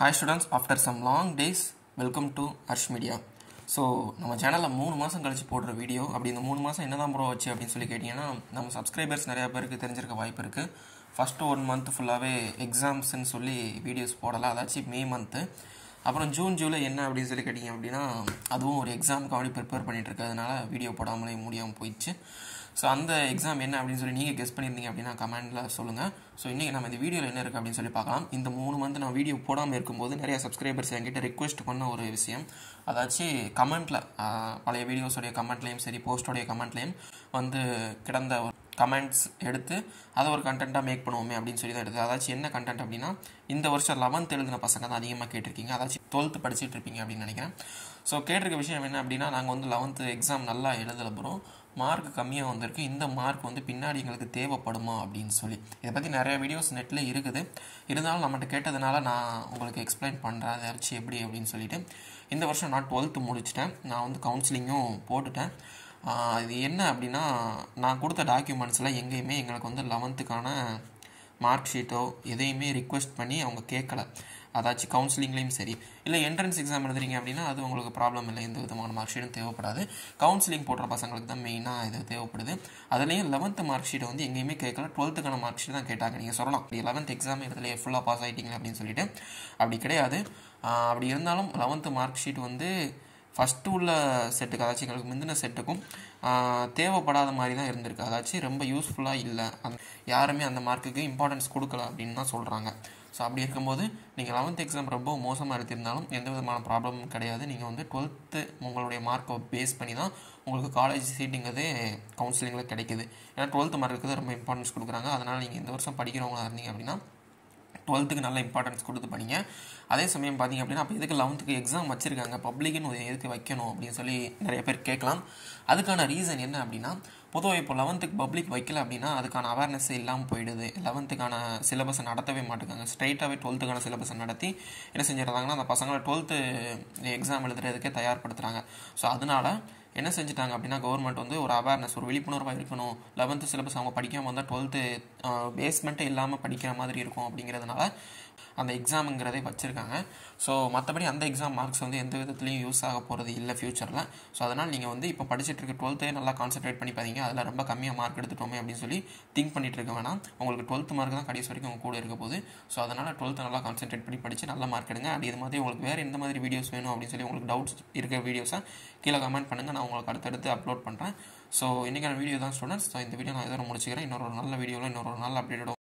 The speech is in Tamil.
hi students after some long days welcome to Harsh media so நம்ம சேனலில் மூணு மாதம் கழிச்சு போடுற வீடியோ அப்படி இந்த மூணு மாதம் என்ன தான் ப்ரோ வச்சு அப்படின்னு சொல்லி கேட்டிங்கன்னா நம்ம சப்ஸ்கிரைபர்ஸ் நிறையா பேருக்கு தெரிஞ்சிருக்க வாய்ப்பு இருக்குது ஃபஸ்ட்டு ஒன் மந்த் ஃபுல்லாகவே எக்ஸாம்ஸ்ன்னு சொல்லி வீடியோஸ் போடலாம் அதாச்சும் மே மந்த்து அப்புறம் ஜூன் ஜூலை என்ன அப்படின்னு சொல்லி கேட்டிங்க அப்படின்னா அதுவும் ஒரு எக்ஸாமுக்கு அப்படி ப்ரிப்பேர் பண்ணிட்டு இருக்கிறதுனால வீடியோ போடாமலே முடியாமல் போயிடுச்சு ஸோ அந்த எக்ஸாம் என்ன அப்படின்னு சொல்லி நீங்கள் கெஸ்ட் பண்ணியிருந்தீங்க அப்படின்னா கமெண்டில் சொல்லுங்கள் ஸோ இன்றைக்கி நம்ம இந்த வீடியோவில் என்ன இருக்குது அப்படின்னு சொல்லி பார்க்கலாம் இந்த மூணு மந்த் நான் வீடியோ போடாமல் இருக்கும்போது நிறைய சப்ஸ்கிரைபர்ஸ் என்கிட்ட ரிக்வெஸ்ட் பண்ண ஒரு விஷயம் அதாச்சு கமெண்ட்டில் பழைய வீடியோஸோடைய கமெண்ட்லேயும் சரி போஸ்டோடைய கமெண்ட்லேயும் வந்து கிடந்த ஒரு கமெண்ட்ஸ் எடுத்து அதை ஒரு கண்டென்ட்டாக மேக் பண்ணுவோமே அப்படின்னு சொல்லி தான் எடுத்து அதாச்சும் என்ன கண்டென்ட் அப்படின்னா இந்த வருஷம் லெவன்த் எழுதின பசங்க தான் அதிகமாக கேட்டிருக்கீங்க அதாச்சும் டுவெல்த்து படிச்சுட்டு இருப்பீங்க அப்படின்னு நினைக்கிறேன் ஸோ கேட்டிருக்க விஷயம் என்ன அப்படின்னா நாங்கள் வந்து லெவன்த்து எக்ஸாம் நல்லா எழுதல அப்புறம் மார்க் கம்மியாக வந்திருக்கு இந்த மார்க் வந்து பின்னாடி எங்களுக்கு தேவைப்படுமா அப்படின்னு சொல்லி இதை பற்றி நிறைய வீடியோஸ் நெட்டில் இருக்குது இருந்தாலும் நம்மகிட்ட கேட்டதுனால நான் உங்களுக்கு எக்ஸ்பிளைன் பண்ணுறேன் அதை எப்படி அப்படின்னு சொல்லிட்டு இந்த வருஷம் நான் டுவெல்த்து முடிச்சிட்டேன் நான் வந்து கவுன்சிலிங்கும் போட்டுட்டேன் இது என்ன அப்படின்னா நான் கொடுத்த டாக்குமெண்ட்ஸில் எங்கேயுமே எங்களுக்கு வந்து லெவன்த்துக்கான மார்க் ஷீட்டோ எதையுமே ரிக்வெஸ்ட் பண்ணி அவங்க கேட்கல அதாச்சும் கவுன்சிலிங்லேயும் சரி இல்லை என்ட்ரன்ஸ் எக்ஸாம் எழுதுறீங்க அப்படின்னா அது உங்களுக்கு ப்ராப்ளம் இல்லை எந்த விதமான மார்க் ஷீட்டும் தேவைப்படாது கவுன்சிலிங் போடுற பசங்களுக்கு தான் மெயினாக இது தேவைப்படுது அதுலேயும் லெவன்த்து மார்க் ஷீட்டை வந்து எங்கேயுமே கேட்கல டுவெல்த்துக்கான மார்க் ஷீட் தான் கேட்டாங்க நீங்கள் சொல்லலாம் அப்படி லெவன்த் எக்ஸாம் இதுலேயே ஃபுல்லாக பாஸ் ஆகிட்டீங்க அப்படின்னு சொல்லிட்டு அப்படி கிடையாது அப்படி இருந்தாலும் லெவன்த்து மார்க் ஷீட் வந்து ஃபஸ்ட்டு உள்ள செட்டுக்கு அதாச்சும் எங்களுக்கு முந்தின செட்டுக்கும் தேவைப்படாத மாதிரி தான் இருந்திருக்கு அதாச்சும் ரொம்ப யூஸ்ஃபுல்லாக இல்லை அந் யாருமே அந்த மார்க்குக்கு இம்பார்ட்டன்ஸ் கொடுக்கல அப்படின்னு தான் சொல்கிறாங்க ஸோ அப்படி இருக்கும்போது நீங்கள் லெவன்த் எக்ஸாம் ரொம்ப மோசமாக எடுத்திருந்தாலும் எந்த விதமான ப்ராப்ளமும் கிடையாது நீங்கள் வந்து டுவெல்த்து உங்களுடைய மார்க்கை பேஸ் பண்ணி தான் உங்களுக்கு காலேஜ் சீட்டுங்கிறதே கவுன்சிலிங்கில் கிடைக்குது ஏன்னா டுவெல்த்து மார்க்குக்கு தான் ரொம்ப இம்பார்ட்டன்ஸ் கொடுக்குறாங்க அதனால் நீங்கள் இந்த வருஷம் படிக்கிறவங்களாக இருந்தீங்க அப்படின்னா டுவெல்த்துக்கு நல்ல இம்பார்ட்டன்ஸ் கொடுத்து படிங்க அதே சமயம் பார்த்திங்க அப்படின்னா அப்போ எதுக்கு லெவன்த்துக்கு எக்ஸாம் வச்சுருக்காங்க பப்ளிக்னு எதுக்கு வைக்கணும் அப்படின்னு சொல்லி நிறைய பேர் கேட்கலாம் அதுக்கான ரீசன் என்ன அப்படின்னா பொதுவாக இப்போ லெவன்த்துக்கு பப்ளிக் வைக்கல அப்படின்னா அதுக்கான அவேர்னஸ் இல்லாமல் போயிடுது லெவன்த்துக்கான சிலபஸை நடத்தவே மாட்டேங்காங்க ஸ்ட்ரைட்டாகவே டுவெல்த்துக்கான சிலபஸை நடத்தி என்ன செஞ்சிடறாங்கன்னா அந்த பசங்களை டுவெல்த்து எக்ஸாம் எழுதுறதுக்கே தயார்படுத்துகிறாங்க ஸோ அதனால் என்ன செஞ்சுட்டாங்க அப்படின்னா கவர்மெண்ட் வந்து ஒரு அவேர்னஸ் ஒரு விழிப்புணர்வாக இருக்கணும் லெவன்த்து சிலபஸ் அவங்க படிக்காமல் வந்தால் டுவெல்த்து பேஸ்மெண்ட்டே இல்லாமல் படிக்கிற மாதிரி இருக்கும் அப்படிங்கிறதுனால அந்த எக்ஸாமுங்கிறதே வச்சுருக்காங்க ஸோ மற்றபடி அந்த எக்ஸாம் மார்க்ஸ் வந்து எந்த விதத்துலையும் யூஸ் ஆக போகிறது இல்லை ஃப்யூச்சரில் ஸோ அதனால் நீங்கள் வந்து இப்போ படிச்சுட்டு இருக்க டுவெல்த்தே நல்லா கான்சன்ட்ரேட் பண்ணி பார்த்தீங்க அதில் ரொம்ப கம்மியாக மார்க் எடுத்துட்டோமே அப்படின்னு சொல்லி திங்க் பண்ணிட்டு இருக்க வேணாம் உங்களுக்கு டுவெல்த் மார்க் தான் கடைசி வரைக்கும் உங்கள் கூட இருக்க போது ஸோ அதனால் டுவெல்த்து நல்லா கான்சன்ட்ரேட் பண்ணி படித்து நல்ல மார்க் எடுங்க அண்ட் இது மாதிரி உங்களுக்கு வேறு எந்த மாதிரி வீடியோஸ் வேணும் அப்படின்னு சொல்லி உங்களுக்கு டவுட்ஸ் இருக்கிற வீடியோஸாக கீழே கமெண்ட் பண்ணுங்கள் நான் உங்களுக்கு அடுத்தடுத்து அப்லோட் பண்ணுறேன் ஸோ இன்றைக்கான வீடியோ தான் ஸ்டூடெண்ட்ஸ் ஸோ இந்த வீடியோ நான் எதோ முடிச்சுக்கிறேன் இன்னொரு நல்ல வீடியோவில் இன்னொரு நல்ல அப்டேட்டோட